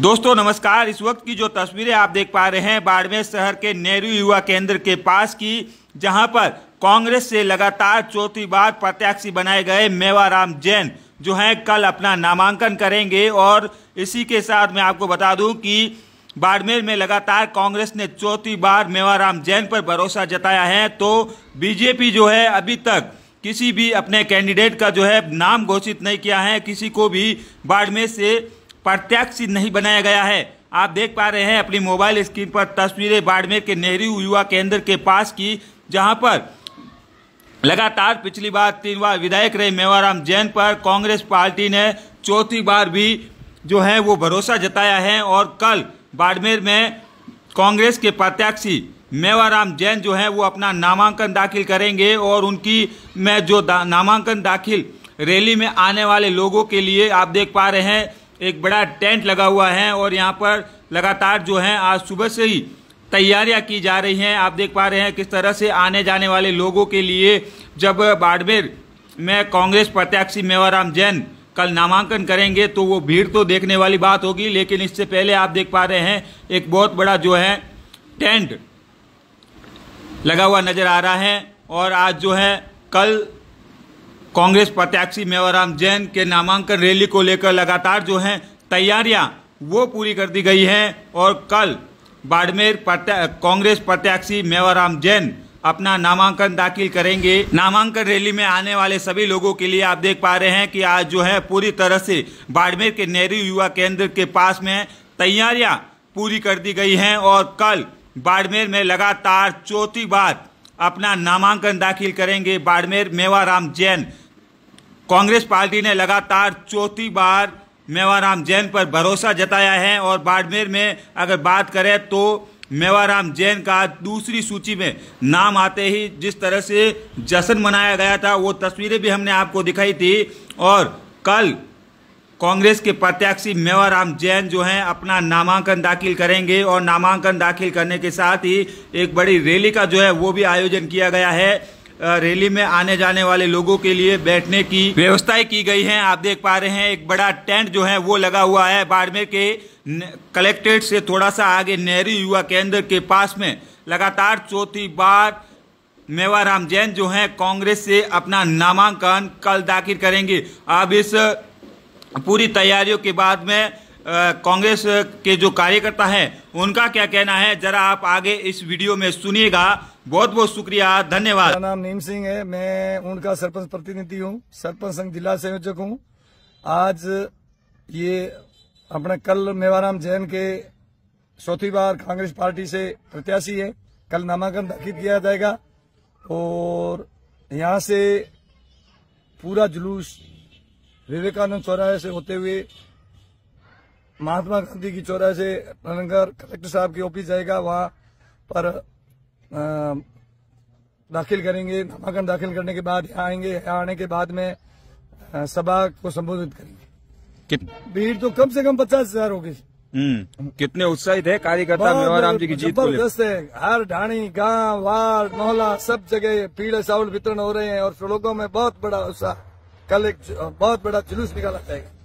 दोस्तों नमस्कार इस वक्त की जो तस्वीरें आप देख पा रहे हैं बाड़मेर शहर के नेहरू युवा केंद्र के पास की जहां पर कांग्रेस से लगातार चौथी बार प्रत्याशी बनाए गए मेवाराम जैन जो हैं कल अपना नामांकन करेंगे और इसी के साथ मैं आपको बता दूं कि बाड़मेर में लगातार कांग्रेस ने चौथी बार मेवाराम जैन पर भरोसा जताया है तो बीजेपी जो है अभी तक किसी भी अपने कैंडिडेट का जो है नाम घोषित नहीं किया है किसी को भी बाड़मेर से प्रत्यक्ष नहीं बनाया गया है आप देख पा रहे हैं अपनी मोबाइल स्क्रीन पर तस्वीरें बाड़मेर के नेहरू युवा केंद्र के पास की जहां पर लगातार पिछली बार तीन बार विधायक रहे मेवाराम जैन पर कांग्रेस पार्टी ने चौथी बार भी जो है वो भरोसा जताया है और कल बाड़मेर में कांग्रेस के प्रत्याशी मेवाराम जैन जो है वो अपना नामांकन दाखिल करेंगे और उनकी में जो दा, नामांकन दाखिल रैली में आने वाले लोगों के लिए आप देख पा रहे हैं एक बड़ा टेंट लगा हुआ है और यहाँ पर लगातार जो है आज सुबह से ही तैयारियां की जा रही हैं आप देख पा रहे हैं किस तरह से आने जाने वाले लोगों के लिए जब बाड़मेर में कांग्रेस प्रत्याशी मेवाराम जैन कल नामांकन करेंगे तो वो भीड़ तो देखने वाली बात होगी लेकिन इससे पहले आप देख पा रहे हैं एक बहुत बड़ा जो है टेंट लगा हुआ नज़र आ रहा है और आज जो है कल कांग्रेस प्रत्याशी मेवाराम जैन के नामांकन रैली को लेकर लगातार जो हैं तैयारियां वो पूरी कर दी गई हैं और कल बाड़मेर प्रत्या कांग्रेस प्रत्याशी मेवाराम जैन अपना नामांकन दाखिल करेंगे नामांकन रैली में आने वाले सभी लोगों के लिए आप देख पा रहे हैं कि आज जो है पूरी तरह से बाड़मेर के नेहरू युवा केंद्र के पास में तैयारियां पूरी कर दी गई हैं और कल बाड़मेर में लगातार चौथी बार अपना नामांकन दाखिल करेंगे बाड़मेर मेवाराम जैन कांग्रेस पार्टी ने लगातार चौथी बार मेवाराम जैन पर भरोसा जताया है और बाड़मेर में अगर बात करें तो मेवाराम जैन का दूसरी सूची में नाम आते ही जिस तरह से जश्न मनाया गया था वो तस्वीरें भी हमने आपको दिखाई थी और कल कांग्रेस के प्रत्याशी मेवाराम जैन जो हैं अपना नामांकन दाखिल करेंगे और नामांकन दाखिल करने के साथ ही एक बड़ी रैली का जो है वो भी आयोजन किया गया है रैली में आने जाने वाले लोगों के लिए बैठने की व्यवस्थाएं की गई हैं आप देख पा रहे हैं एक बड़ा टेंट जो है वो लगा हुआ है बाड़मेर के कलेक्ट्रेट से थोड़ा सा आगे नेहरू युवा केंद्र के पास में लगातार चौथी बार मेवाराम जैन जो हैं कांग्रेस से अपना नामांकन कल दाखिल करेंगे अब इस पूरी तैयारियों के बाद में कांग्रेस के जो कार्यकर्ता हैं उनका क्या कहना है जरा आप आगे इस वीडियो में सुनिएगा बहुत बहुत शुक्रिया धन्यवाद मेरा नाम नीम सिंह है मैं उनका सरपंच प्रतिनिधि हूँ सरपंच संघ जिला संयोजक हूँ आज ये अपने कल मेवाराम जैन के चौथी बार कांग्रेस पार्टी से प्रत्याशी है कल नामांकन दाखिल किया जाएगा और यहाँ से पूरा जुलूस विवेकानंद चौराहे से होते हुए महात्मा गांधी की चौराहे से रनगर कलेक्टर साहब की ऑफिस जाएगा वहाँ पर दाखिल करेंगे नामांकन दाखिल करने के बाद यहाँ आएंगे यहाँ आने के बाद में सभा को संबोधित करेंगे भीड़ तो कम से कम पचास हजार होगी हम्म, कितने उत्साहित है कार्यकर्ता राम जी की जीत जबरदस्त है हर ढाणी गांव वार्ड मोहल्ला सब जगह पीड़े चावल वितरण हो रहे हैं और लोगों में बहुत बड़ा उत्साह कल एक बहुत बड़ा जुलूस निकाला जाएगा